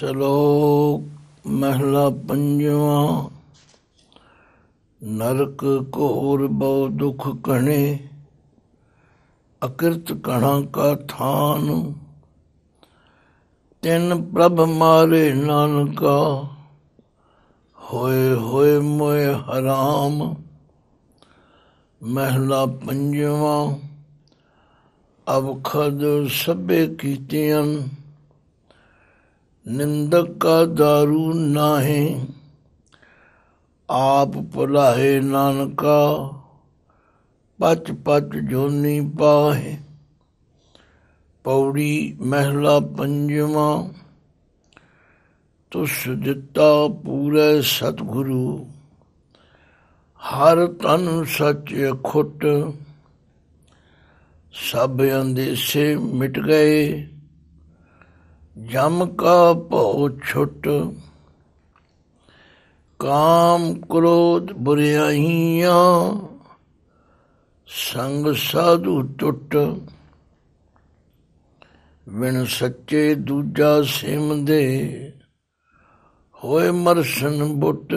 ਸ਼ਲੋਕ ਮਹਲਾ ਪੰਜਵਾਂ ਨਰਕ ਕੋਰ ਬਹੁ ਦੁਖ ਕਣੇ ਅਕਿਰਤ ਕਣਾ ਕਾ ਥਾਨ ਤਿੰਨ ਪ੍ਰਭ ਮਾਰੇ ਨਾਨਕਾ ਹੋਏ ਹੋਏ ਮੋਏ ਹਰਾਮ ਮਹਿਲਾ ਪੰਜਵਾਂ ਅਵਖਦ ਸਭੇ ਕੀਤੀਆਂ ਨਿੰਦਕ ਕਾ ਦਾਰੂ ਨਾਹੀਂ ਆਪ ਪੁਲਾਹੇ ਨਾਨਕਾ ਪਚ ਪਚ ਜੋਨੀ ਪਾਹੇ ਪੌੜੀ ਮਹਿਲਾ ਪੰਜਵਾਂ ਤੁਸ ਦਿੱਤਾ ਪੂਰੇ ਸਤਿਗੁਰੂ ਹਰ ਤਨ ਸੱਚ ਖੁੱਟ ਸਭ ਅੰਦੇਸੇ ਮਿਟ ਗਏ ਜਮ ਕਾ ਭਉ ਛੁੱਟ ਕਾਮ ਕ੍ਰੋਧ ਬੁਰਿਆਈਆਂ ਸੰਗ ਸਾਧੂ ਟੁੱਟ ਵਿਣ ਸੱਚੇ ਦੂਜਾ ਸਿਮਦੇ ਹੋਏ ਮਰਸਨ ਬੁੱਟ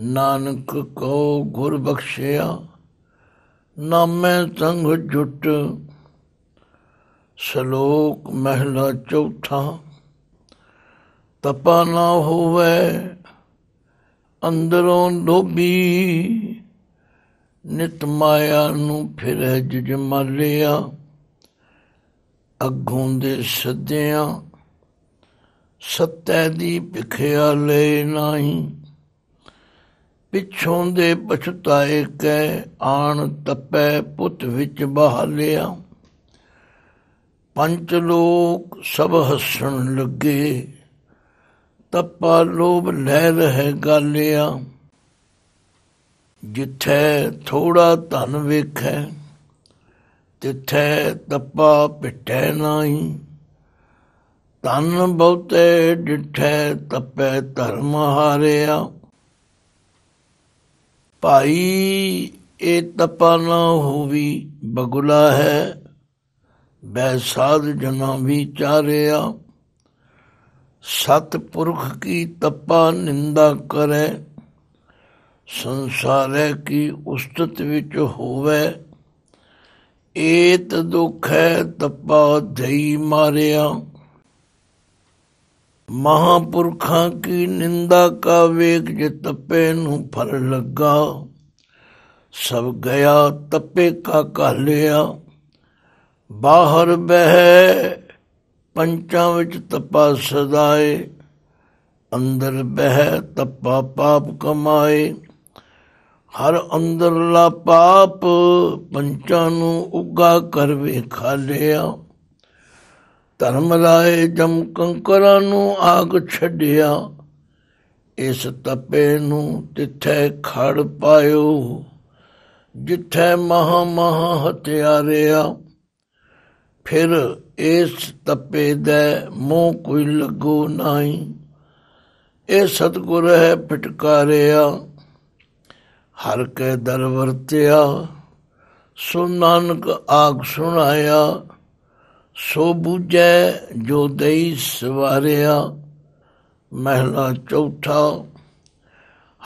ਨਾਨਕ ਕੋ ਗੁਰ ਬਖਸ਼ਿਆ ਨਾਮੈ ਸੰਗ ਜੁਟ ਸ਼ਲੋਕ ਮਹਿਲਾ ਚੌਥਾ ਤਪਾ ਨਾ ਹੋਵੇ ਅੰਦਰੋਂ ਲੋਭੀ ਨਿਤ ਮਾਇਆ ਨੂੰ ਫਿਰ ਜਿਜ ਮਾਰਿਆ ਅਗੋਂ ਦੇ ਸਦਿਆਂ ਸਤੈ ਦੀ ਭਿਖਿਆ ਲੈ ਨਹੀਂ ਪਿਛੋਂ ਦੇ ਪਛਤਾਏ ਕੈ ਆਣ ਤਪੈ ਪੁੱਤ ਵਿੱਚ ਬਹਾਲਿਆ ਪੰਜ ਲੋਕ ਸਭ ਹੱਸਣ ਲੱਗੇ ਤਪਾ ਲੋਭ ਲੈ ਰਹਿ ਗਾਲਿਆ ਜਿੱਥੇ ਥੋੜਾ ਧਨ ਵੇਖੈ ਤਿੱਥੇ ਤਪਾ ਪਿੱਟੈ ਨਹੀਂ ਧਨ ਬਹੁਤੇ ਡਿਠੈ ਤਪੈ ਧਰਮ ਹਾਰਿਆ ਭਾਈ ਇਹ ਤਪਾ ਹੋਵੀ ਬਗੁਲਾ ਹੈ ਬੈ ਸਾਧ ਜਨਾ ਵਿਚਾਰਿਆ ਸਤ ਪੁਰਖ ਕੀ ਤਪਾ ਨਿੰਦਾ ਕਰੇ ਸੰਸਾਰੇ ਕੀ ਉਸਤਤ ਵਿੱਚ ਹੋਵੇ ਏਤ ਦੁਖ ਹੈ ਤਪਾ ਧਈ ਮਾਰਿਆ ਮਹਾਪੁਰਖਾਂ ਕੀ ਨਿੰਦਾ ਕਾ ਵੇਖ ਜੇ ਤਪੇ ਨੂੰ ਫਲ ਲੱਗਾ ਸਭ ਗਿਆ ਤਪੇ ਕਾ ਕਹ ਲਿਆ ਬਾਹਰ ਬਹਿ ਪੰਚਾਂ ਵਿੱਚ ਤਪਾ ਸਦਾਏ ਅੰਦਰ ਬਹਿ ਤਪਾ ਪਾਪ ਕਮਾਏ ਹਰ ਅੰਦਰਲਾ ਪਾਪ ਪੰਚਾਂ ਨੂੰ ਉਗਾ ਕਰ ਵੇਖਾ ਲਿਆ ਧਰਮ ਲਾਏ ਜਮ ਕੰਕਰਾਂ ਨੂੰ ਆਗ ਛੱਡਿਆ ਇਸ ਤਪੇ ਨੂੰ ਤਿੱਥੇ ਖੜ ਪਾਇਓ ਜਿੱਥੇ ਮਹਾ ਮਹਾ ਹਤਿਆਰਿਆ ਫਿਰ ਇਸ ਤਪੇ ਦੇ ਮੂੰਹ ਕੋਈ ਲੱਗੋ ਨਹੀਂ ਇਹ ਸਤਗੁਰ ਹੈ ਫਟਕਾਰਿਆ ਹਰ ਕੇ ਦਰ ਵਰਤਿਆ ਸੋ ਨਾਨਕ ਆਗ ਸੁਣਾਇਆ ਸੋ ਬੁਝੈ ਜੋ ਦਈ ਸਵਾਰਿਆ ਮਹਿਲਾ ਚੌਥਾ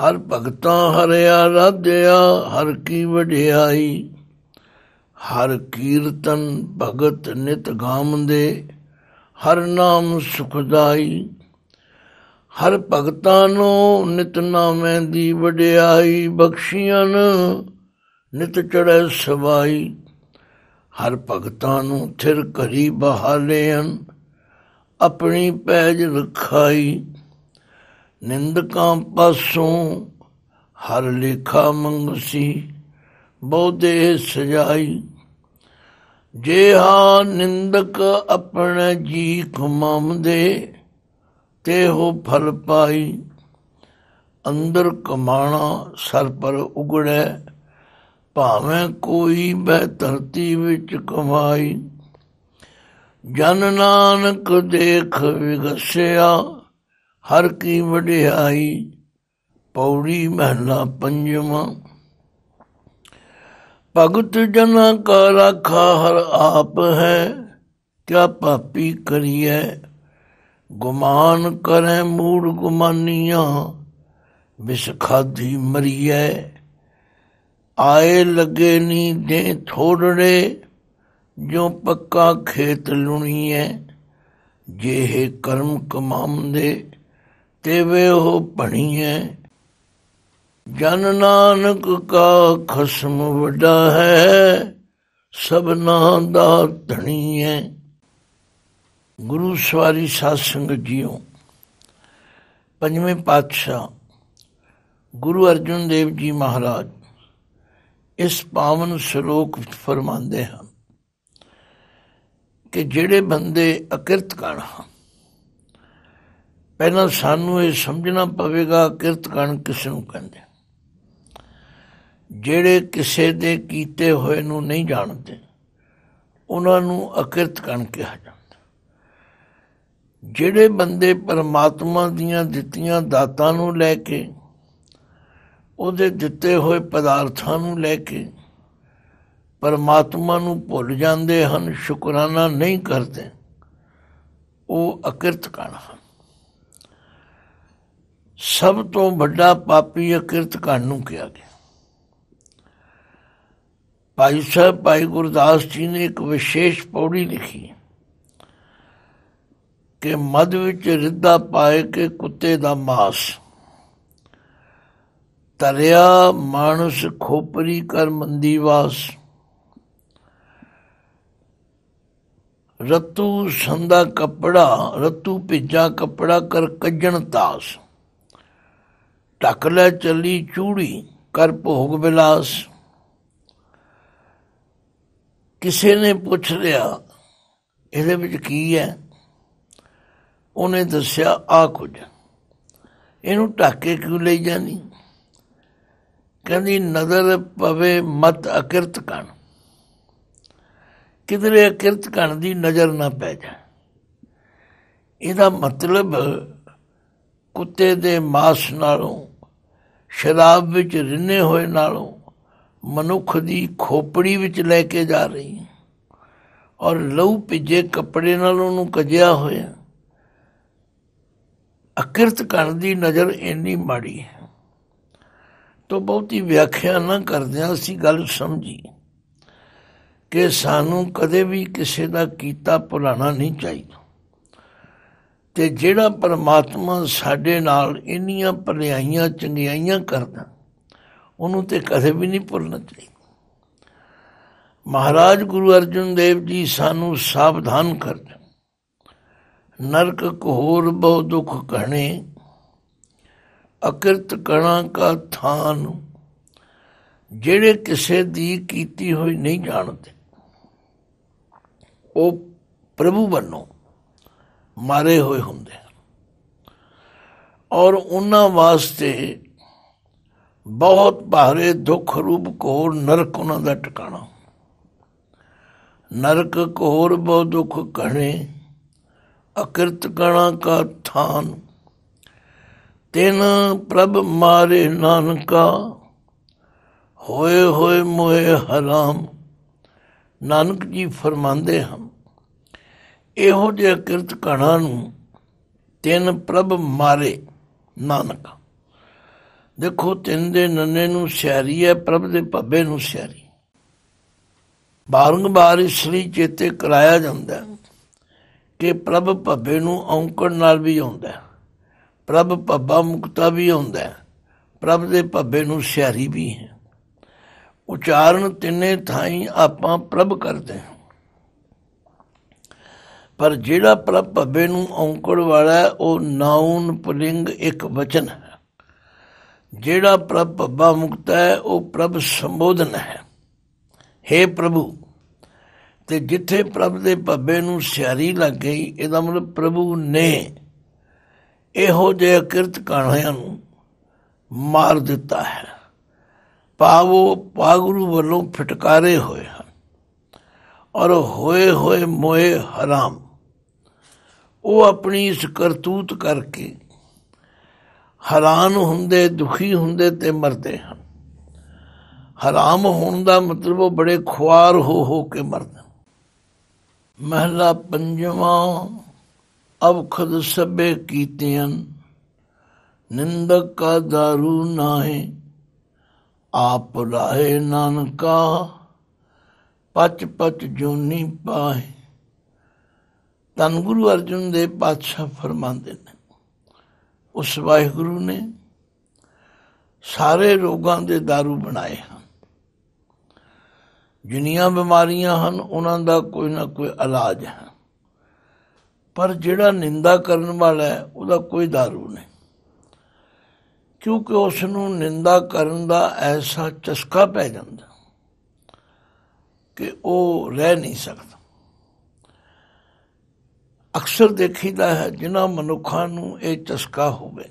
ਹਰ ਭਗਤਾਂ ਹਰਿਆ ਰਾਧਿਆ ਹਰ ਕੀ ਵਡਿਆਈ ਹਰ ਕੀਰਤਨ ਭਗਤ ਨਿਤ ਗਾਮਦੇ ਹਰ ਨਾਮ ਸੁਖਦਾਈ ਹਰ ਭਗਤਾਂ ਨੂੰ ਨਿਤ ਨਾਮੈ ਦੀ ਵਡਿਆਈ ਬਖਸ਼ੀਆਂ ਨਿਤ ਚੜੈ ਸਵਾਈ ਹਰ ਭਗਤਾਂ ਨੂੰ ਥਿਰ ਕਰੀ ਬਹਾਲੇਨ ਆਪਣੀ ਪੈਜ ਰਖਾਈ ਨਿੰਦਕਾਂ ਪਾਸੋਂ ਹਰ ਲੇਖਾ ਮੰਗਸੀ ਬੋਦੇ ਸਜਾਈ ਜੇ ਹਾ ਨਿੰਦਕ ਆਪਣ ਜੀ ਕਮਾਉਂਦੇ ਤੇ ਹੋ ਫਲ ਪਾਈ ਅੰਦਰ ਕਮਾਣਾ ਸਰ ਪਰ ਉਗੜੇ ਭਾਵੇਂ ਕੋਈ ਬਹਿ ਧਰਤੀ ਵਿੱਚ ਕਮਾਈ ਜਨ ਨਾਨਕ ਦੇਖ ਵਿਗਸਿਆ ਹਰ ਕੀ ਵਡਿਆਈ ਪੌੜੀ ਮਹਿਲਾ ਪੰਜਵਾਂ ਭਗਤ ਜਨ ਕਾ ਰਖਾ ਹਰ ਆਪ ਹੈ ਕਿਆ ਪਾਪੀ ਕਰੀਏ ਗੁਮਾਨ ਕਰੇ ਮੂੜ ਗੁਮਾਨੀਆਂ ਵਿਸਖਾਦੀ ਮਰੀਏ ਆਏ ਲੱਗੇ ਨਹੀਂ ਦੇ ਥੋੜੜੇ ਜੋ ਪੱਕਾ ਖੇਤ ਲੁਣੀ ਜੇ ਇਹ ਕਰਮ ਕਮਾਉਂਦੇ ਤੇ ਵੇ ਉਹ ਐ ਜਨ ਨਾਨਕ ਕਾ ਖਸਮ ਵੱਡਾ ਹੈ ਸਭਨਾ ਦਾ ਧਣੀ ਐ ਗੁਰੂ ਸਵਾਰੀ ਸਾਧ ਸੰਗਤ ਜੀਓ ਪੰਜਵੇਂ ਪਾਤਸ਼ਾਹ ਗੁਰੂ ਅਰਜਨ ਦੇਵ ਜੀ ਮਹਾਰਾਜ ਇਸ ਪਾਵਨ ਸ਼ਲੋਕ ਵਿੱਚ ਫਰਮਾਉਂਦੇ ਹਨ ਕਿ ਜਿਹੜੇ ਬੰਦੇ ਅਕਿਰਤ ਕਣ ਪਹਿਲਾਂ ਸਾਨੂੰ ਇਹ ਸਮਝਣਾ ਪਵੇਗਾ ਅਕਿਰਤ ਕਣ ਕਿਸ ਨੂੰ ਕਹਿੰਦੇ ਜਿਹੜੇ ਕਿਸੇ ਦੇ ਕੀਤੇ ਹੋਏ ਨੂੰ ਨਹੀਂ ਜਾਣਦੇ ਉਹਨਾਂ ਨੂੰ ਅਕਿਰਤ ਕਣ ਕਿਹਾ ਜਾਂਦਾ ਜਿਹੜੇ ਬੰਦੇ ਪਰਮਾਤਮਾ ਦੀਆਂ ਦਿੱਤੀਆਂ ਦਾਤਾਂ ਨੂੰ ਲੈ ਕੇ ਉਹਦੇ ਦਿੱਤੇ ਹੋਏ ਪਦਾਰਥਾਂ ਨੂੰ ਲੈ ਕੇ ਪਰਮਾਤਮਾ ਨੂੰ ਭੁੱਲ ਜਾਂਦੇ ਹਨ ਸ਼ੁਕਰਾਨਾ ਨਹੀਂ ਕਰਦੇ ਉਹ ਅਕਿਰਤ ਕਣ ਹਨ ਸਭ ਤੋਂ ਵੱਡਾ ਪਾਪੀ ਅਕਿਰਤ ਕਣ ਨੂੰ ਕਿਹਾ ਗਿਆ ਭਾਈ ਸਾਹਿਬ ਭਾਈ ਗੁਰਦਾਸ ਜੀ ਨੇ ਇੱਕ ਵਿਸ਼ੇਸ਼ ਪੌੜੀ ਲਿਖੀ ਕਿ ਮਦ ਵਿੱਚ ਰਿੱਧਾ ਪਾਏ ਕਿ ਕੁੱਤੇ ਦਾ ਮਾਸ ਤਰਿਆ ਮਾਨੁਸ ਖੋਪਰੀ ਕਰ ਮੰਦੀ ਵਾਸ ਰਤੂ ਸੰਦਾ ਕਪੜਾ ਰਤੂ ਭਿੱਜਾ ਕਪੜਾ ਕਰ ਕੱਜਣ ਤਾਸ ਟਕ ਲੈ ਚੱਲੀ ਚੂੜੀ ਕਰ ਭੋਗ ਬਿਲਾਸ ਕਿਸੇ ਨੇ ਪੁੱਛ ਲਿਆ ਇਹਦੇ ਵਿੱਚ ਕੀ ਹੈ ਉਹਨੇ ਦੱਸਿਆ ਆ ਕੁਝ ਇਹਨੂੰ ਟਾਕੇ ਕਿਉਂ ਲਈ ਜਾਨੀ ਕਹਿੰਦੀ ਨਜ਼ਰ ਪਵੇ ਮਤ ਅਕਿਰਤ ਕਣ ਕਿਧਰੇ ਅਕਿਰਤ ਕਣ ਦੀ ਨਜ਼ਰ ਨਾ ਪੈ ਜਾ ਇਹਦਾ ਮਤਲਬ ਕੁੱਤੇ ਦੇ ਮਾਸ ਨਾਲੋਂ ਸ਼ਰਾਬ ਵਿੱਚ ਰਿੰਨੇ ਹੋਏ ਨਾਲੋਂ ਮਨੁੱਖ ਦੀ ਖੋਪੜੀ ਵਿੱਚ ਲੈ ਕੇ ਜਾ ਰਹੀ ਹੈ ਔਰ ਲਹੂ ਭਿੱਜੇ ਕੱਪੜੇ ਨਾਲ ਉਹਨੂੰ ਕਜਿਆ ਹੋਇਆ ਅਕਿਰਤ ਕਰਨ ਦੀ ਨਜ਼ਰ ਇੰਨੀ ਮਾੜੀ ਹੈ ਤੋਂ ਬਹੁਤੀ ਵਿਆਖਿਆ ਨਾ ਕਰਦਿਆਂ ਅਸੀਂ ਗੱਲ ਸਮਝੀ ਕਿ ਸਾਨੂੰ ਕਦੇ ਵੀ ਕਿਸੇ ਦਾ ਕੀਤਾ ਭੁਲਾਣਾ ਨਹੀਂ ਚਾਹੀਦਾ ਤੇ ਜਿਹੜਾ ਪਰਮਾਤਮਾ ਸਾਡੇ ਨਾਲ ਇੰਨੀਆਂ ਭਲਾਈਆਂ ਚੰਗਿਆਈਆਂ ਕਰਦਾ ਉਹਨੂੰ ਤੇ ਕਦੇ ਵੀ ਨਹੀਂ ਭੁੱਲਣਾ ਚਾਹੀਦਾ ਮਹਾਰਾਜ ਗੁਰੂ ਅਰਜਨ ਦੇਵ ਜੀ ਸਾਨੂੰ ਸਾਵਧਾਨ ਕਰਦੇ ਨਰਕ ਕੋਹਰ ਬਹੁ ਦੁੱਖ ਕਹਣੇ ਅਕਿਰਤ ਕਣਾ ਕਾ ਥਾਨ ਜਿਹੜੇ ਕਿਸੇ ਦੀ ਕੀਤੀ ਹੋਈ ਨਹੀਂ ਜਾਣਦੇ ਉਹ ਪ੍ਰਭੂ ਬਨੋ ਮਾਰੇ ਹੋਏ ਹੁੰਦੇ ਔਰ ਉਹਨਾਂ ਵਾਸਤੇ ਬਹੁਤ ਭਾਰੇ ਦੁੱਖ ਰੂਪ ਕੋਰ ਨਰਕ ਉਹਨਾਂ ਦਾ ਟਿਕਾਣਾ ਨਰਕ ਕੋਰ ਬਹੁਤ ਦੁੱਖ ਘਣੇ ਅਕਿਰਤ ਕਣਾ ਕਾ ਥਾਨ ਤਿਨ ਪ੍ਰਭ ਮਾਰੇ ਨਾਨਕਾ ਹੋਏ ਹੋਏ ਮੋਏ ਹਰਾਮ ਨਾਨਕ ਜੀ ਫਰਮਾਉਂਦੇ ਹਨ ਇਹੋ ਜਿਹੇ ਕਿਰਤ ਕਾਣਾ ਨੂੰ ਤਿਨ ਪ੍ਰਭ ਮਾਰੇ ਨਾਨਕ ਦੇਖੋ ਤਿੰਨ ਦੇ ਨੰਨੇ ਨੂੰ ਸਿਆਰੀ ਹੈ ਪ੍ਰਭ ਦੇ ਭੱਬੇ ਨੂੰ ਸਿਆਰੀ ਬਾਰੰਬਾਰ ਇਸ ਲਈ ਚੇਤੇ ਕਰਾਇਆ ਜਾਂਦਾ ਕਿ ਪ੍ਰਭ ਭੱਬੇ ਨੂੰ ਔਂਕੜ ਨਾਲ ਵੀ ਆਉਂਦਾ ਪ੍ਰਭ ਭੱਬਾ ਮੁਕਤਾ ਵੀ ਹੁੰਦਾ ਪ੍ਰਭ ਦੇ ਭੱਬੇ ਨੂੰ ਸਿਆਰੀ ਵੀ ਹੈ ਉਚਾਰਨ ਤਿੰਨੇ ਥਾਈ ਆਪਾਂ ਪ੍ਰਭ ਕਰਦੇ ਹਾਂ ਪਰ ਜਿਹੜਾ ਪ੍ਰਭ ਭੱਬੇ ਨੂੰ ਔਂਕੜ ਵਾਲਾ ਉਹ ਨਾਉਨ ਪੁਲਿੰਗ ਇੱਕ ਵਚਨ ਹੈ ਜਿਹੜਾ ਪ੍ਰਭ ਭੱਬਾ ਮੁਕਤਾ ਹੈ ਉਹ ਪ੍ਰਭ ਸੰਬੋਧਨ ਹੈ हे ਪ੍ਰਭੂ ਤੇ ਜਿੱਥੇ ਪ੍ਰਭ ਦੇ ਭੱਬੇ ਨੂੰ ਸਿਆਰੀ ਲੱਗ ਗਈ ਇਹਦਾ ਮਤਲਬ ਪ੍ਰਭੂ ਨੇ ਇਹੋ ਜਿਹੇ ਕਿਰਤ ਕਾਣਿਆਂ ਨੂੰ ਮਾਰ ਦਿੱਤਾ ਹੈ ਪਾਵੋ ਪਾਗੁਰੂ ਵੱਲੋਂ ਫਟਕਾਰੇ ਹੋਏ ਹਨ ਔਰ ਹੋਏ ਹੋਏ ਮੋਏ ਹਰਾਮ ਉਹ ਆਪਣੀ ਇਸ ਕਰਤੂਤ ਕਰਕੇ ਹਰਾਨ ਹੁੰਦੇ ਦੁਖੀ ਹੁੰਦੇ ਤੇ ਮਰਦੇ ਹਨ ਹਰਾਮ ਹੋਣ ਦਾ ਮਤਲਬ ਉਹ ਬੜੇ ਖੁਆਰ ਹੋ ਹੋ ਕੇ ਮਰਦੇ ਮਹਿਲਾ ਪੰਜਵਾਂ ਅਬ ਖੁਦ ਸਭੇ ਕੀਤਿਆਂ ਨਿੰਦਕ ਕਾ ਦਾਰੂ ਨਾਹੀ ਆਪ ਰਾਏ ਨਾਨਕਾ ਪਚ ਪਚ ਜੁਨੀ ਪਾਏ ਤਨ ਗੁਰੂ ਅਰਜੁਨ ਦੇ ਪਾਤਸ਼ਾਹ ਫਰਮਾਉਂਦੇ ਨੇ ਉਸ ਵਾਹਿਗੁਰੂ ਨੇ ਸਾਰੇ ਰੋਗਾਂ ਦੇ दारू ਬਣਾਏ ਹਨ ਜਿੰਨੀਆਂ ਬਿਮਾਰੀਆਂ ਹਨ ਉਹਨਾਂ ਦਾ ਕੋਈ ਨਾ ਕੋਈ ਇਲਾਜ ਹੈ ਪਰ ਜਿਹੜਾ ਨਿੰਦਾ ਕਰਨ ਵਾਲਾ ਹੈ ਉਹਦਾ ਕੋਈ दारू ਨਹੀਂ ਕਿਉਂਕਿ ਉਸ ਨੂੰ ਨਿੰਦਾ ਕਰਨ ਦਾ ਐਸਾ ਚਸਕਾ ਪੈ ਜਾਂਦਾ ਕਿ ਉਹ ਰਹਿ ਨਹੀਂ ਸਕਦਾ ਅਕਸਰ ਦੇਖੀਦਾ ਹੈ ਜਿਨ੍ਹਾਂ ਮਨੁੱਖਾਂ ਨੂੰ ਇਹ ਚਸਕਾ ਹੋਵੇ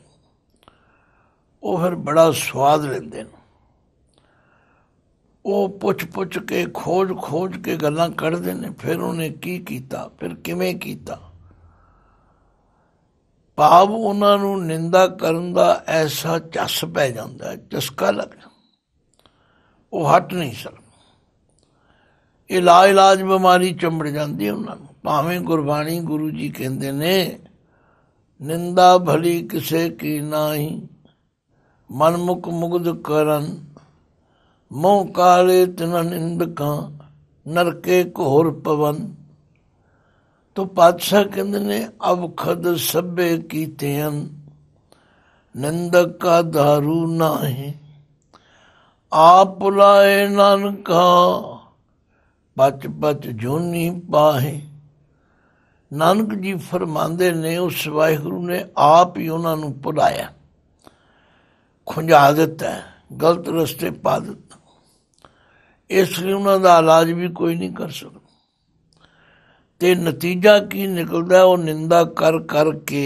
ਉਹ ਫਿਰ ਬੜਾ ਸਵਾਦ ਲੈਂਦੇ ਨੇ ਉਹ ਪੁੱਛ-ਪੁੱਛ ਕੇ ਖੋਜ-ਖੋਜ ਕੇ ਗੱਲਾਂ ਕੱਢਦੇ ਨੇ ਫਿਰ ਉਹਨੇ ਕੀ ਕੀਤਾ ਫਿਰ ਕਿਵੇਂ ਕੀਤਾ ਭਾਵ ਉਹਨਾਂ ਨੂੰ ਨਿੰਦਾ ਕਰਨ ਦਾ ਐਸਾ ਚਸ ਪੈ ਜਾਂਦਾ ਚਸਕਾ ਲੱਗ ਉਹ ਹਟ ਨਹੀਂ ਸਕਦਾ ਇਹ ਲਾ ਇਲਾਜ ਬਿਮਾਰੀ ਚੰਬੜ ਜਾਂਦੀ ਉਹਨਾਂ ਨੂੰ ਭਾਵੇਂ ਗੁਰਬਾਣੀ ਗੁਰੂ ਜੀ ਕਹਿੰਦੇ ਨੇ ਨਿੰਦਾ ਭਲੀ ਕਿਸੇ ਕੀ ਨਾਹੀ ਮਨਮੁਖ ਮੁਗਧ ਕਰਨ ਮੋਹ ਕਾਲੇ ਤਨ ਨਿੰਦਕਾਂ ਨਰਕੇ ਘੋਰ ਪਵਨ ਤੋ ਪਾਤਸ਼ਾਹ ਕਹਿੰਦੇ ਨੇ ਅਬ ਖਦ ਸਭੇ ਕੀਤੇ ਹਨ ਨੰਦਕ ਕਾ ਧਾਰੂ ਨਾਹੀ ਆਪ ਲਾਏ ਨਾਨਕਾ ਪਚ ਪਚ ਜੋਨੀ ਪਾਹੇ ਨਾਨਕ ਜੀ ਫਰਮਾਉਂਦੇ ਨੇ ਉਸ ਵਾਹਿਗੁਰੂ ਨੇ ਆਪ ਹੀ ਉਹਨਾਂ ਨੂੰ ਪੁਲਾਇਆ ਖੁੰਝਾ ਦਿੱਤਾ ਗਲਤ ਰਸਤੇ ਪਾ ਦਿੱਤਾ ਇਸ ਲਈ ਉਹਨਾਂ ਦਾ ਇਲਾਜ ਵੀ ਕੋਈ ਨਹੀਂ ਕਰ ਸਕਦਾ ਤੇ ਨਤੀਜਾ ਕੀ ਨਿਕਲਦਾ ਉਹ ਨਿੰਦਾ ਕਰ ਕਰਕੇ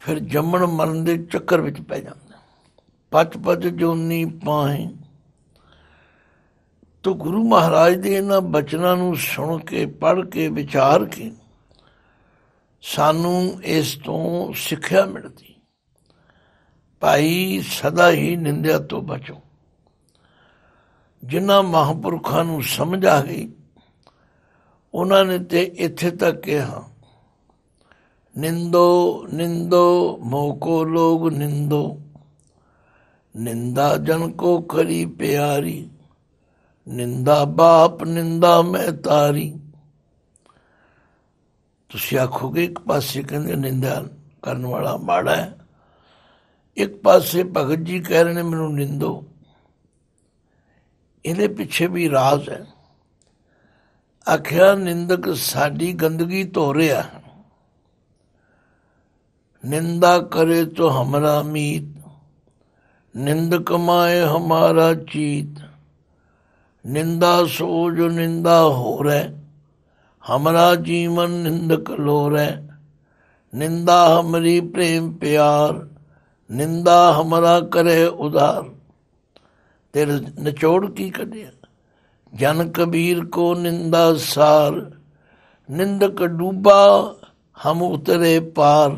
ਫਿਰ ਜੰਮਣ ਮਰਨ ਦੇ ਚੱਕਰ ਵਿੱਚ ਪੈ ਜਾਂਦਾ ਪੱਤ ਪੱਤ ਜੋਨੀ ਪਾਏ ਤੋ ਗੁਰੂ ਮਹਾਰਾਜ ਦੇ ਇਹਨਾਂ ਬਚਨਾਂ ਨੂੰ ਸੁਣ ਕੇ ਪੜ੍ਹ ਕੇ ਵਿਚਾਰ ਕੇ ਸਾਨੂੰ ਇਸ ਤੋਂ ਸਿੱਖਿਆ ਮਿਲਦੀ ਭਾਈ ਸਦਾ ਹੀ ਨਿੰਦਿਆ ਤੋਂ ਬਚੋ ਜਿਨ੍ਹਾਂ ਮਹਾਂਪੁਰਖਾਂ ਨੂੰ ਸਮਝ ਆ ਗਈ ਉਹਨਾਂ ਨੇ ਤੇ ਇੱਥੇ ਤੱਕ ਕਿਹਾ ਨਿੰਦੋ ਨਿੰਦੋ ਮੋਕੋ ਲੋਗ ਨਿੰਦੋ निंदा जन को करी प्यारी निंदा बाप निंदा मैं तारी ਤੁਸੀਂ ਆਖੋਗੇ ਇੱਕ ਪਾਸੇ ਕਹਿੰਦੇ ਨਿੰਦਾ ਕਰਨ ਵਾਲਾ ਮਾੜਾ ਹੈ ਇੱਕ ਪਾਸੇ ਭਗਤ ਜੀ ਕਹਿ ਰਹੇ ਨੇ ਮੈਨੂੰ ਨਿੰਦੋ ਇਹਦੇ ਪਿੱਛੇ ਵੀ ਰਾਜ਼ ਹੈ आख्या ਨਿੰਦਕ ਸਾਡੀ ਗੰਦਗੀ ਧੋ ਰਿਹਾ निंदा करे तो हमारा मीत निंद कमाए हमारा चीत निंदा सो जो निंदा हो रहे हमारा जीवन निंद कलो रहे निंदा हमारी प्रेम प्यार निंदा हमारा करे उदार तेरे नचोड़ की कटिया ਜਨ ਕਬੀਰ ਕੋ ਨਿੰਦਾ ਸਾਰ ਨਿੰਦਕ ਡੂਬਾ ਹਮ ਉਤਰੇ ਪਾਰ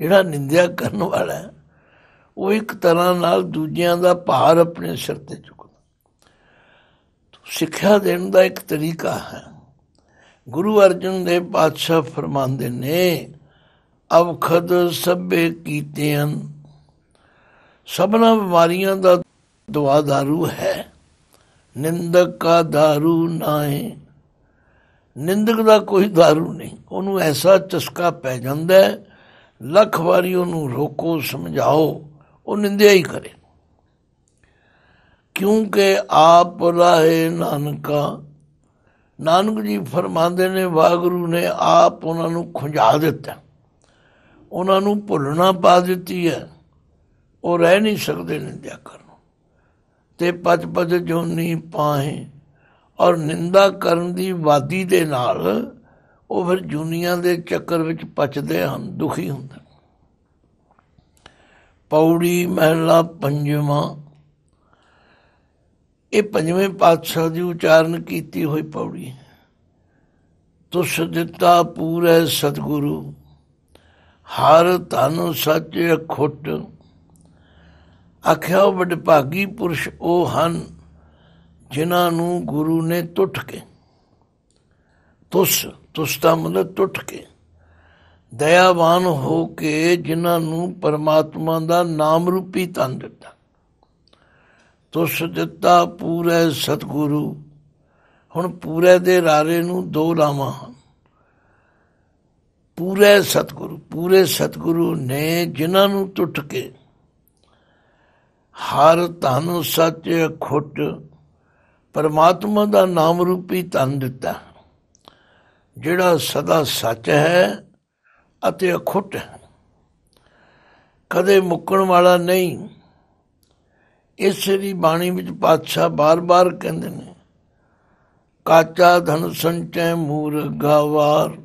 ਜਿਹੜਾ ਨਿੰਦਿਆ ਕਰਨ ਵਾਲਾ ਹੈ ਉਹ ਇੱਕ ਤਰ੍ਹਾਂ ਨਾਲ ਦੂਜਿਆਂ ਦਾ ਭਾਰ ਆਪਣੇ ਸਿਰ ਤੇ ਚੁੱਕਦਾ ਸਿੱਖਿਆ ਦੇਣ ਦਾ ਇੱਕ ਤਰੀਕਾ ਹੈ ਗੁਰੂ ਅਰਜਨ ਦੇਵ ਪਾਤਸ਼ਾਹ ਫਰਮਾਉਂਦੇ ਨੇ ਅਬ ਖਦ ਸਭੇ ਕੀਤੇ ਹਨ ਸਭਨਾ ਬਿਮਾਰੀਆਂ ਦਾ ਦਵਾ ਦਾਰੂ ਹੈ ਨਿੰਦਕ ਦਾ दारू ਨਾਏ ਨਿੰਦਕ ਦਾ ਕੋਈ दारू ਨਹੀਂ ਉਹਨੂੰ ਐਸਾ ਚਸਕਾ ਪੈ ਜਾਂਦਾ ਲੱਖ ਵਾਰੀ ਉਹਨੂੰ ਰੋਕੋ ਸਮਝਾਓ ਉਹ ਨਿੰਦਿਆ ਹੀ ਕਰੇ ਕਿਉਂਕਿ ਆਪ ਰਾਹੇ ਨਾਨਕਾ ਨਾਨਕ ਜੀ ਫਰਮਾਉਂਦੇ ਨੇ ਵਾਗਰੂ ਨੇ ਆਪ ਉਹਨਾਂ ਨੂੰ ਖੁੰਝਾ ਦਿੱਤਾ ਉਹਨਾਂ ਨੂੰ ਭੁੱਲਣਾ ਪਾ ਦਿੱਤੀ ਹੈ ਉਹ ਰਹਿ ਨਹੀਂ ਸਕਦੇ ਨਿੰਦਿਆ ਕਰ ਤੇ ਪਦ ਪਦ ਜੋਨੀ ਪਾਹੇ ਔਰ ਨਿੰਦਾ ਕਰਨ ਦੀ ਵਾਦੀ ਦੇ ਨਾਲ ਉਹ ਫਿਰ ਜੁਨੀਆਂ ਦੇ ਚੱਕਰ ਵਿੱਚ ਪਚਦੇ ਹਨ ਦੁਖੀ ਹੁੰਦੇ ਪੌੜੀ ਮਹਿਲਾ ਪੰਜਵਾਂ ਇਹ ਪੰਜਵੇਂ ਪਾਤਸ਼ਾਹ ਦੀ ਉਚਾਰਨ ਕੀਤੀ ਹੋਈ ਪੌੜੀ ਤੁਸ ਦਿੱਤਾ ਪੂਰੇ ਸਤਿਗੁਰੂ ਹਰ ਤਨ ਸੱਚ ਖੁੱਟ ਆਖਿਆ ਵਡਭਾਗੀ ਪੁਰਸ਼ ਉਹ ਹਨ ਜਿਨ੍ਹਾਂ ਨੂੰ ਗੁਰੂ ਨੇ ਟੁੱਟ ਕੇ ਤੁਸ ਤੁਸਤਾ ਮਨ ਟੁੱਟ ਕੇ ਦਇਆਵਾਨ ਹੋ ਕੇ ਜਿਨ੍ਹਾਂ ਨੂੰ ਪਰਮਾਤਮਾ ਦਾ ਨਾਮ ਰੂਪੀ ਤਨ ਦਿੱਤਾ ਤੁਸ ਦਿੱਤਾ ਪੂਰੇ ਸਤਿਗੁਰੂ ਹੁਣ ਪੂਰੇ ਦੇ ਰਾਰੇ ਨੂੰ ਦੋ ਲਾਵਾਂ ਹਨ ਪੂਰੇ ਸਤਿਗੁਰੂ ਪੂਰੇ ਸਤਿਗੁਰੂ ਨੇ ਜਿਨ੍ਹਾਂ ਨੂੰ ਟੁੱਟ ਕੇ ਹਰ ਧਨ ਸੱਚ ਖੁੱਟ ਪਰਮਾਤਮਾ ਦਾ ਨਾਮ ਰੂਪੀ ਧਨ ਦਿੱਤਾ ਜਿਹੜਾ ਸਦਾ ਸੱਚ ਹੈ ਅਤੇ ਅਖੁੱਟ ਹੈ ਕਦੇ ਮੁੱਕਣ ਵਾਲਾ ਨਹੀਂ ਇਸ ਦੀ ਬਾਣੀ ਵਿੱਚ ਪਾਤਸ਼ਾਹ ਬਾਰ-ਬਾਰ ਕਹਿੰਦੇ ਨੇ ਕਾਚਾ ਧਨ ਸੰਚੈ ਮੂਰ ਗਾਵਾਰ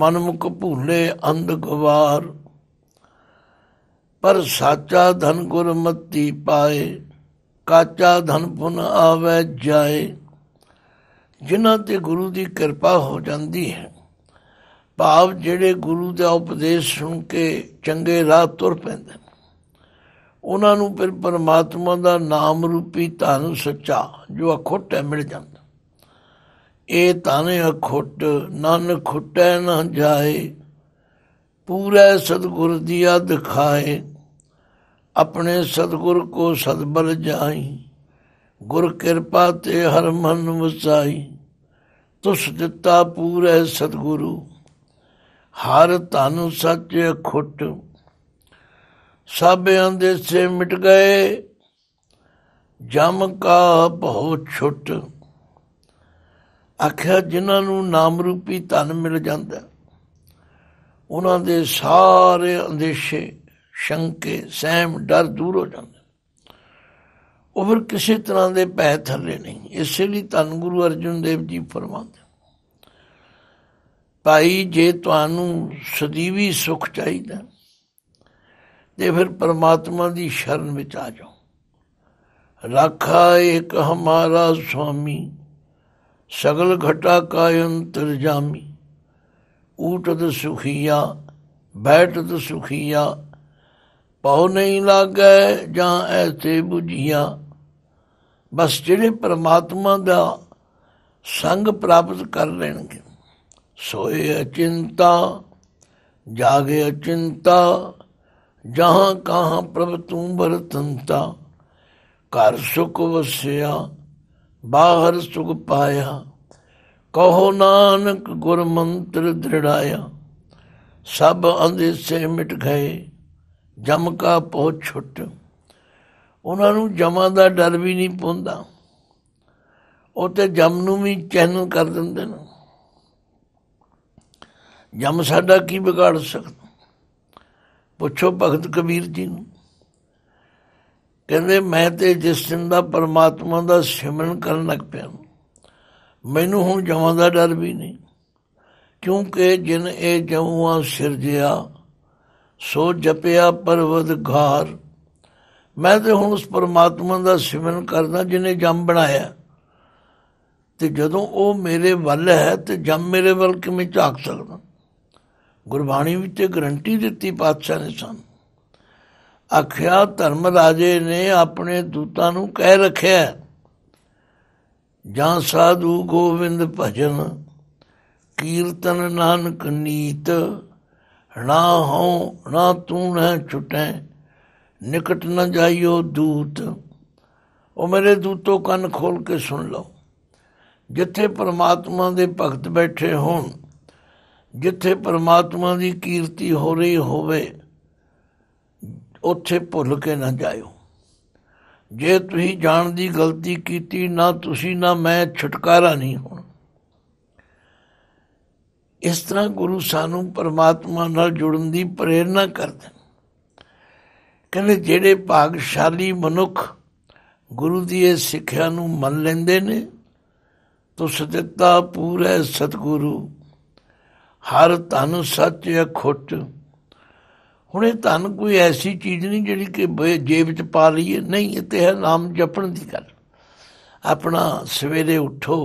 ਮਨਮੁਖ ਭੂਲੇ ਅੰਧ ਗਵਾਰ ਪਰ ਸਾਚਾ ਧਨ ਗੁਰਮਤੀ ਪਾਏ ਕਾਚਾ ਧਨ ਪੁਨ ਆਵੇ ਜਾਏ ਜਿਨ੍ਹਾਂ ਤੇ ਗੁਰੂ ਦੀ ਕਿਰਪਾ ਹੋ ਜਾਂਦੀ ਹੈ ਭਾਵ ਜਿਹੜੇ ਗੁਰੂ ਦਾ ਉਪਦੇਸ਼ ਸੁਣ ਕੇ ਚੰਗੇ ਰਾਹ ਤੁਰ ਪੈਂਦੇ ਉਹਨਾਂ ਨੂੰ ਫਿਰ ਪਰਮਾਤਮਾ ਦਾ ਨਾਮ ਰੂਪੀ ਧਨ ਸੱਚਾ ਜੋ ਅਖੁੱਟ ਹੈ ਮਿਲ ਜਾਂਦਾ ਇਹ ਧਨ ਅਖੁੱਟ ਨਨ ਖੁੱਟੈ ਨਾ ਜਾਏ ਪੂਰੇ ਸਤਗੁਰ ਆ ਦਿਖਾਏ ਆਪਣੇ ਸਤਗੁਰ ਕੋ ਸਦਬਲ ਜਾਈ ਗੁਰ ਕਿਰਪਾ ਤੇ ਹਰ ਮਨ ਵਸਾਈ ਤੁਸ ਦਿੱਤਾ ਪੂਰੇ ਸਤਗੁਰੂ ਹਰ ਤਨ ਸੱਚ ਖੁੱਟ ਸਭ ਸੇ ਮਿਟ ਗਏ ਜਮ ਕਾ ਭਉ ਛੁੱਟ ਆਖਿਆ ਜਿਨ੍ਹਾਂ ਨੂੰ ਨਾਮ ਰੂਪੀ ਧਨ ਮਿਲ ਜਾਂਦਾ ਉਹਨਾਂ ਦੇ ਸਾਰੇ ਅੰਦੇਸ਼ੇ ਸ਼ੰਕੇ ਸਹਿਮ ਡਰ ਦੂਰ ਹੋ ਜਾਂਦੇ ਉਹ ਫਿਰ ਕਿਸੇ ਤਰ੍ਹਾਂ ਦੇ ਪੈ ਥੱਲੇ ਨਹੀਂ ਇਸੇ ਲਈ ਤਨ ਗੁਰੂ ਅਰਜਨ ਦੇਵ ਜੀ ਫਰਮਾਉਂਦੇ ਭਾਈ ਜੇ ਤੁਹਾਨੂੰ ਸਦੀਵੀ ਸੁਖ ਚਾਹੀਦਾ ਤੇ ਫਿਰ ਪਰਮਾਤਮਾ ਦੀ ਸ਼ਰਨ ਵਿੱਚ ਆ ਜਾਓ ਰੱਖਾ ਇੱਕ ਹਮਾਰਾ ਸੁਆਮੀ ਸਗਲ ਘਟਾ ਜਾਮੀ ਊਟ ਊਟਦ ਸੁਖੀਆ ਬੈਠਦ ਸੁਖੀਆ पौ नहीं लागे ਜਾਂ ਐਸੇ 부ਝੀਆਂ ਬਸ ਜਿਹੜੇ ਪ੍ਰਮਾਤਮਾ ਦਾ ਸੰਗ ਪ੍ਰਾਪਤ ਕਰ ਲੈਣਗੇ ਸੋਏ ਅਚਿੰਤਾ ਜਾਗੇ ਅਚਿੰਤਾ ਜਹਾਂ ਕਹਾਂ ਪ੍ਰਭ ਤੂੰ ਵਰਤੰਤਾ ਘਰ ਸੁਖ ਵਸਿਆ ਬਾਹਰ ਸੁਖ ਪਾਇਆ ਕਹੋ ਨਾਨਕ ਗੁਰ ਮੰਤਰ ਦ੍ਰਿੜਾਇਆ ਸਭ ਅੰਦੇ ਸੇ ਮਿਟ ਗਏ ਜਮ ਕਾ ਪਹੁੰਚ ਛੁੱਟ ਉਹਨਾਂ ਨੂੰ ਜਮਾਂ ਦਾ ਡਰ ਵੀ ਨਹੀਂ ਪੁੰਦਾ ਉਹ ਤੇ ਜਮ ਨੂੰ ਵੀ ਚੈਨਲ ਕਰ ਦਿੰਦੇ ਨੇ ਜਮ ਸਾਡਾ ਕੀ ਵਿਗਾੜ ਸਕਦਾ ਪੁੱਛੋ ਭਗਤ ਕਬੀਰ ਜੀ ਨੂੰ ਕਹਿੰਦੇ ਮੈਂ ਤੇ ਜਿਸ ਦਿਨ ਦਾ ਪਰਮਾਤਮਾ ਦਾ ਸਿਮਰਨ ਕਰਨ ਲੱਗ ਪਿਆ ਮੈਨੂੰ ਹੁਣ ਜਮਾਂ ਦਾ ਡਰ ਵੀ ਨਹੀਂ ਕਿਉਂਕਿ ਜਿਨ ਇਹ ਜਮੂਆਂ ਸਿਰਜਿਆ ਸੋ ਜਪਿਆ ਪਰਵਦਗਾਰ ਮੈਂ ਤੇ ਹੁਣ ਉਸ ਪਰਮਾਤਮਾ ਦਾ ਸਿਮਰਨ ਕਰਦਾ ਜਿਨੇ ਜੰਮ ਬਣਾਇਆ ਤੇ ਜਦੋਂ ਉਹ ਮੇਰੇ ਵੱਲ ਹੈ ਤੇ ਜੰਮ ਮੇਰੇ ਵੱਲ ਕਿਵੇਂ ਝਾਕ ਸਕਦਾ ਗੁਰਬਾਣੀ ਵਿੱਚ ਤੇ ਗਰੰਟੀ ਦਿੱਤੀ ਪਾਤਸ਼ਾਹ ਨੇ ਸਾਨੂੰ ਆਖਿਆ ਧਰਮ ਰਾਜੇ ਨੇ ਆਪਣੇ ਦੂਤਾਂ ਨੂੰ ਕਹਿ ਰੱਖਿਆ ਜਾਂ ਸਾਧੂ ਗੋਬਿੰਦ ਭਜਨ ਕੀਰਤਨ ਨਾਨਕ ਨੀਤ ਨਾ ਹਉ ਨਾ ਤੂੰ ਨਾ ਛੁਟੈ ਨਿਕਟ ਨਾ ਜਾਈਓ ਦੂਤ ਉਹ ਮੇਰੇ ਦੂਤੋ ਕੰਨ ਖੋਲ ਕੇ ਸੁਣ ਲਓ ਜਿੱਥੇ ਪਰਮਾਤਮਾ ਦੇ ਭਗਤ ਬੈਠੇ ਹੋਣ ਜਿੱਥੇ ਪਰਮਾਤਮਾ ਦੀ ਕੀਰਤੀ ਹੋ ਰਹੀ ਹੋਵੇ ਉੱਥੇ ਭੁੱਲ ਕੇ ਨਾ ਜਾਇਓ ਜੇ ਤੁਸੀਂ ਜਾਣ ਦੀ ਗਲਤੀ ਕੀਤੀ ਨਾ ਤੁਸੀਂ ਨਾ ਮੈਂ ਛੁਟਕਾਰਾ ਨਹੀਂ ਹੋਣਾ ਇਸ ਤਰ੍ਹਾਂ ਗੁਰੂ ਸਾਨੂੰ ਪਰਮਾਤਮਾ ਨਾਲ ਜੁੜਨ ਦੀ ਪ੍ਰੇਰਣਾ ਕਰਦੇ ਕਹਿੰਦੇ ਜਿਹੜੇ ਭਾਗਸ਼ਾਲੀ ਮਨੁੱਖ ਗੁਰੂ ਦੀ ਇਹ ਸਿੱਖਿਆ ਨੂੰ ਮੰਨ ਲੈਂਦੇ ਨੇ ਤੋ ਸਤਿਤਾ ਪੂਰੇ ਸਤਗੁਰੂ ਹਰ ਧਨ ਸੱਚ ਹੈ ਖੁੱਟ ਹੁਣ ਇਹ ਧਨ ਕੋਈ ਐਸੀ ਚੀਜ਼ ਨਹੀਂ ਜਿਹੜੀ ਕਿ ਜੇਬ ਵਿੱਚ ਪਾ ਲਈਏ ਨਹੀਂ ਇਹ ਤੇ ਹੈ ਨਾਮ ਜਪਣ ਦੀ ਗੱਲ ਆਪਣਾ ਸਵੇਰੇ ਉੱਠੋ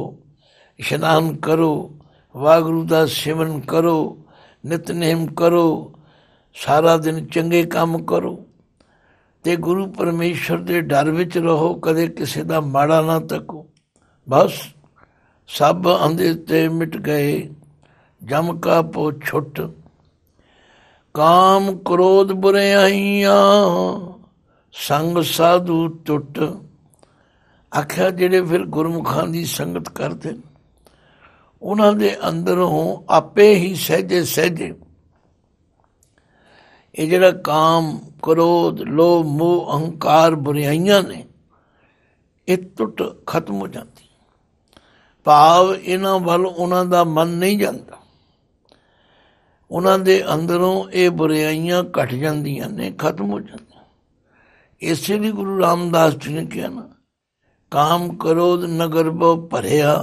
ਇਸ਼ਨਾਨ ਕਰੋ ਵਾਹਿਗੁਰੂ ਦਾ ਸਿਮਰਨ ਕਰੋ ਨਿਤਨੇਮ ਕਰੋ ਸਾਰਾ ਦਿਨ ਚੰਗੇ ਕੰਮ ਕਰੋ ਤੇ ਗੁਰੂ ਪਰਮੇਸ਼ਰ ਦੇ ਡਰ ਵਿੱਚ ਰਹੋ ਕਦੇ ਕਿਸੇ ਦਾ ਮਾੜਾ ਨਾ ਤੱਕੋ ਬਸ ਸਭ ਅੰਦੇ ਤੇ ਮਿਟ ਗਏ ਜਮ ਕਾ ਪੋ ਛੁੱਟ ਕਾਮ ਕ੍ਰੋਧ ਆਈਆਂ ਸੰਗ ਸਾਧੂ ਟੁੱਟ ਅਖਾ ਜਿਹੜੇ ਫਿਰ ਗੁਰਮੁਖਾਂ ਦੀ ਸੰਗਤ ਕਰਦੇ ਉਹਨਾਂ ਦੇ ਅੰਦਰੋਂ ਆਪੇ ਹੀ ਸਹਜੇ ਸਹਜੇ ਇਹ ਜਿਹੜਾ ਕਾਮ ਕ੍ਰੋਧ ਲੋਭ ਮੋਹ ਅਹੰਕਾਰ ਬੁਰਾਈਆਂ ਨੇ ਇਹ ਟੁੱਟ ਖਤਮ ਹੋ ਜਾਂਦੀ ਭਾਵ ਇਹਨਾਂ ਵੱਲ ਉਹਨਾਂ ਦਾ ਮਨ ਨਹੀਂ ਜਾਂਦਾ ਉਹਨਾਂ ਦੇ ਅੰਦਰੋਂ ਇਹ ਬੁਰਾਈਆਂ ਘਟ ਜਾਂਦੀਆਂ ਨੇ ਖਤਮ ਹੋ ਜਾਂਦੀਆਂ ਇਸੇ ਲਈ ਗੁਰੂ ਰਾਮਦਾਸ ਜੀ ਨੇ ਕਿਹਾ ਨਾ ਕਾਮ ਕ੍ਰੋਧ ਨਗਰ ਬੋ ਭਰਿਆ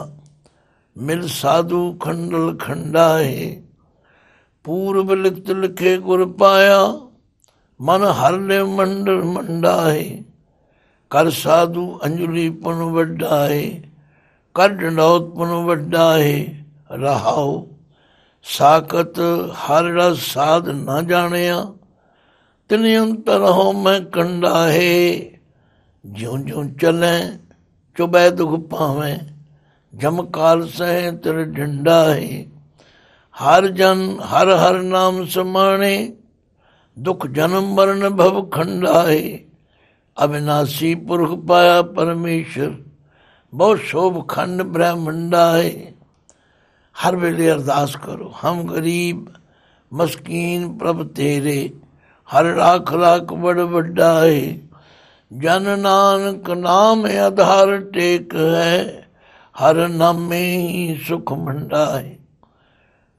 ਮਿਲ ਸਾਧੂ ਖੰਡਲ ਖੰਡਾ ਹੈ ਪੂਰਬ ਲਿਖਤ ਲਿਖੇ ਗੁਰ ਪਾਇਆ ਮਨ ਹਰ ਲੈ ਮੰਡਲ ਮੰਡਾ ਹੈ ਕਰ ਸਾਧੂ ਅੰਜਲੀ ਪਨ ਵੱਡਾ ਹੈ ਕਰ ਡਨੌਤ ਪਨ ਵੱਡਾ ਹੈ ਰਹਾਉ ਸਾਖਤ ਹਰ ਰਸ ਸਾਧ ਨਾ ਜਾਣਿਆ ਤਿਨੇ ਅੰਤਰ ਹੋ ਮੈਂ ਕੰਡਾ ਹੈ ਜਿਉਂ ਜਿਉਂ ਚੱਲੇ ਚੁਬੈ ਦੁਖ ਪਾਵੇਂ ਜਮ ਕਾਲ ਸਹਿ ਤੇਰੇ ਡੰਡਾ ਹੈ ਹਰ ਜਨ ਹਰ ਹਰ ਨਾਮ ਸਮਾਣੇ ਦੁਖ ਜਨਮ ਮਰਨ ਭਵ ਖੰਡਾ ਹੈ ਅਬਿਨਾਸੀ ਪੁਰਖ ਪਾਇਆ ਪਰਮੇਸ਼ਰ ਬਹੁ ਸ਼ੋਭ ਖੰਡ ਬ੍ਰਹਮੰਡਾ ਹੈ ਹਰ ਵੇਲੇ ਅਰਦਾਸ ਕਰੋ ਹਮ ਗਰੀਬ ਮਸਕੀਨ ਪ੍ਰਭ ਤੇਰੇ ਹਰ ਰਾਖ ਰਾਖ ਬੜ ਵੱਡਾ ਹੈ ਜਨ ਨਾਨਕ ਨਾਮ ਆਧਾਰ ਟੇਕ ਹੈ ਹਰ ਨਾਮੇ ਸੁਖ ਮੰਡਾਏ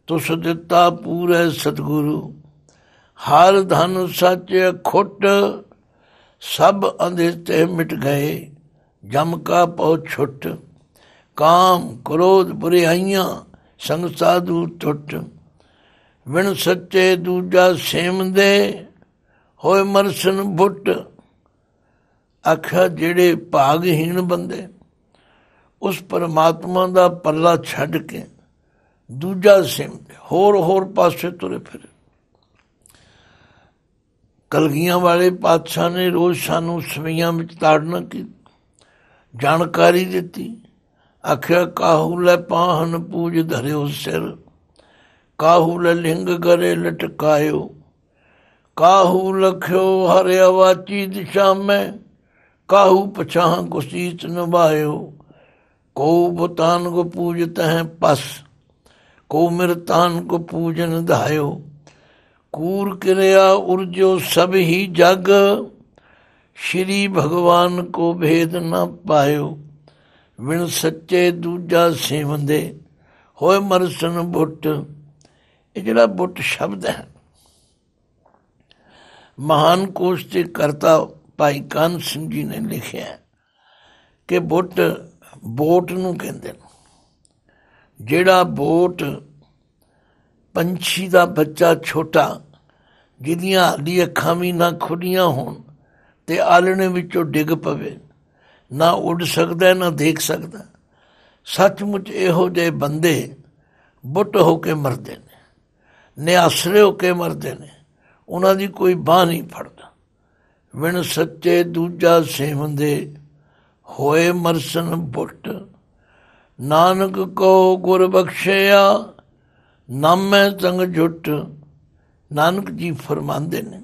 ਤੁਸ ਦਿੱਤਾ ਪੂਰੇ ਸਤਿਗੁਰੂ ਹਰ ਧਨ ਸੱਚ ਖੁੱਟ ਸਭ ਅੰਧੇਤੇ ਮਿਟ ਗਏ ਜਮ ਕਾ ਪਉ ਛੁੱਟ ਕਾਮ ਕ੍ਰੋਧ ਬੁਰਾਈਆਂ ਸੰਗ ਸਾਧੂ ਟੁੱਟ ਵਿਣ ਸੱਚੇ ਦੂਜਾ ਸੇਮਦੇ ਹੋਏ ਮਰਸਨ ਬੁੱਟ ਅਖਾ ਜਿਹੜੇ ਭਾਗਹੀਣ ਬੰਦੇ ਉਸ ਪਰਮਾਤਮਾ ਦਾ ਪੱਲਾ ਛੱਡ ਕੇ ਦੂਜਾ ਸਿੰਧ ਹੋਰ ਹੋਰ ਪਾਸੇ ਤੁਰੇ ਫਿਰੇ ਕਲਗੀਆਂ ਵਾਲੇ ਪਾਤਸ਼ਾਹ ਨੇ ਰੋਜ਼ ਸਾਨੂੰ ਸਵਈਆਂ ਵਿੱਚ ਤਾੜਨਾ ਕੀ ਜਾਣਕਾਰੀ ਦਿੱਤੀ ਆਖਿਆ ਕਾਹੂ ਲੈ ਪਾਹਨ ਪੂਜ ਧਰਿਓ ਸਿਰ ਕਾਹੂ ਲੈ ਲਿੰਗ ਕਰੇ ਲਟਕਾਇਓ ਕਾਹੂ ਲਖਿਓ ਹਰਿਆ ਵਾਚੀ ਦਿਸ਼ਾ ਮੈਂ ਕਾਹੂ ਪਛਾਹ ਕੁਸੀਤ ਨਵਾਇਓ ਕੋ ਬਤਾਨ ਕੋ ਪੂਜਤ ਹੈ ਪਸ ਕੋ ਮਿਰਤਾਨ ਕੋ ਪੂਜਨ ਧਾਇਓ ਕੂਰ ਕਿਰਿਆ ਉਰਜੋ ਸਭ ਹੀ ਜਗ ਸ਼੍ਰੀ ਭਗਵਾਨ ਕੋ ਭੇਦ ਨ ਪਾਇਓ ਵਿਣ ਸੱਚੇ ਦੂਜਾ ਸੇਵੰਦੇ ਹੋਏ ਮਰਸਨ ਬੁੱਟ ਇਹ ਜਿਹੜਾ ਬੁੱਟ ਸ਼ਬਦ ਹੈ ਮਹਾਨ ਕੋਸ਼ ਦੇ ਕਰਤਾ ਭਾਈ ਕਾਨ ਸਿੰਘ ਜੀ ਨੇ ਲਿਖਿਆ ਕਿ ਬੁੱਟ ਬੋਟ ਨੂੰ ਕਹਿੰਦੇ ਨੇ ਜਿਹੜਾ ਬੋਟ ਪੰਛੀ ਦਾ ਬੱਚਾ ਛੋਟਾ ਜਿਹਦੀਆਂ ਦੀ ਅੱਖਾਂ ਵੀ ਨਾ ਖੁੱਲੀਆਂ ਹੋਣ ਤੇ ਆਲਣੇ ਵਿੱਚੋਂ ਡਿੱਗ ਪਵੇ ਨਾ ਉੱਡ ਸਕਦਾ ਨਾ ਦੇਖ ਸਕਦਾ ਸੱਚਮੁੱਚ ਇਹੋ ਜਿਹੇ ਬੰਦੇ ਬੁੱਟ ਹੋ ਕੇ ਮਰਦੇ ਨੇ ਨਿਆਸਰੇ ਹੋ ਕੇ ਮਰਦੇ ਨੇ ਉਹਨਾਂ ਦੀ ਕੋਈ ਬਾਹ ਨਹੀਂ ਫੜਦਾ ਵਿਣ ਸੱਚੇ ਦੂਜਾ ਸੇਵੰਦੇ ਹੋਏ ਮਰਸਨ ਪੁੱਟ ਨਾਨਕ ਕੋ ਗੁਰ ਬਖਸ਼ਿਆ ਨਾਮੈ ਸੰਗ ਜੁਟ ਨਾਨਕ ਜੀ ਫਰਮਾਉਂਦੇ ਨੇ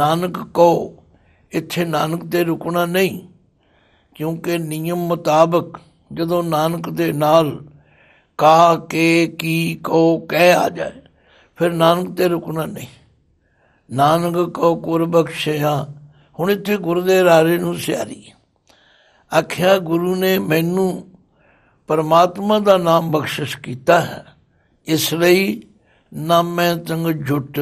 ਨਾਨਕ ਕੋ ਇੱਥੇ ਨਾਨਕ ਤੇ ਰੁਕਣਾ ਨਹੀਂ ਕਿਉਂਕਿ ਨਿਯਮ ਮੁਤਾਬਕ ਜਦੋਂ ਨਾਨਕ ਦੇ ਨਾਲ ਕਾ ਕੇ ਕੀ ਕੋ ਕਹਿ ਆ ਜਾਏ ਫਿਰ ਨਾਨਕ ਤੇ ਰੁਕਣਾ ਨਹੀਂ ਨਾਨਕ ਕੋ ਗੁਰ ਬਖਸ਼ਿਆ ਹੁਣ ਇੱਥੇ ਗੁਰਦੇ ਰਾਰੇ ਨੂੰ ਸਿਆਰੀ ਆਖਿਆ ਗੁਰੂ ਨੇ ਮੈਨੂੰ ਪਰਮਾਤਮਾ ਦਾ ਨਾਮ ਬਖਸ਼ਿਸ਼ ਕੀਤਾ ਹੈ ਇਸ ਲਈ ਨਾਮੈ ਤੰਗ ਜੁਟ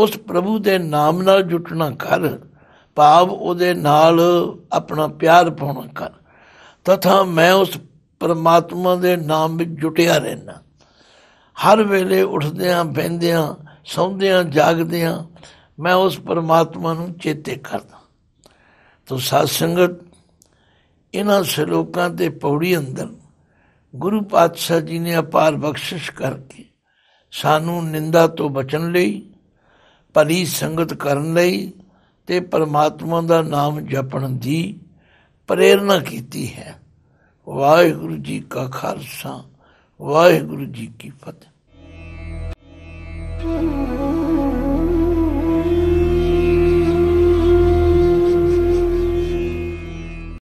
ਉਸ ਪ੍ਰਭੂ ਦੇ ਨਾਮ ਨਾਲ ਜੁਟਣਾ ਕਰ ਭਾਵ ਉਹਦੇ ਨਾਲ ਆਪਣਾ ਪਿਆਰ ਪਾਉਣਾ ਕਰ ਤਥਾ ਮੈਂ ਉਸ ਪਰਮਾਤਮਾ ਦੇ ਨਾਮ ਵਿੱਚ ਜੁਟਿਆ ਰਹਿਣਾ ਹਰ ਵੇਲੇ ਉੱਠਦਿਆਂ ਬੈੰਦਿਆਂ ਸੌਂਦਿਆਂ ਜਾਗਦਿਆਂ ਮੈਂ ਉਸ ਪਰਮਾਤਮਾ ਨੂੰ ਚੇਤੇ ਕਰਦਾ ਤੋ ਸਾਧ ਸੰਗਤ ਇਹਨਾਂ ਸ਼ਲੋਕਾਂ ਤੇ ਪੌੜੀ ਅੰਦਰ ਗੁਰੂ ਪਾਤਸ਼ਾਹ ਜੀ ਨੇ ਅਪਾਰ ਬਖਸ਼ਿਸ਼ ਕਰਕੇ ਸਾਨੂੰ ਨਿੰਦਾ ਤੋਂ ਬਚਣ ਲਈ ਭਲੀ ਸੰਗਤ ਕਰਨ ਲਈ ਤੇ ਪਰਮਾਤਮਾ ਦਾ ਨਾਮ ਜਪਣ ਦੀ ਪ੍ਰੇਰਣਾ ਕੀਤੀ ਹੈ ਵਾਹਿਗੁਰੂ ਜੀ ਕਾ ਖਾਲਸਾ ਵਾਹਿਗੁਰੂ ਜੀ ਕੀ ਫਤਿਹ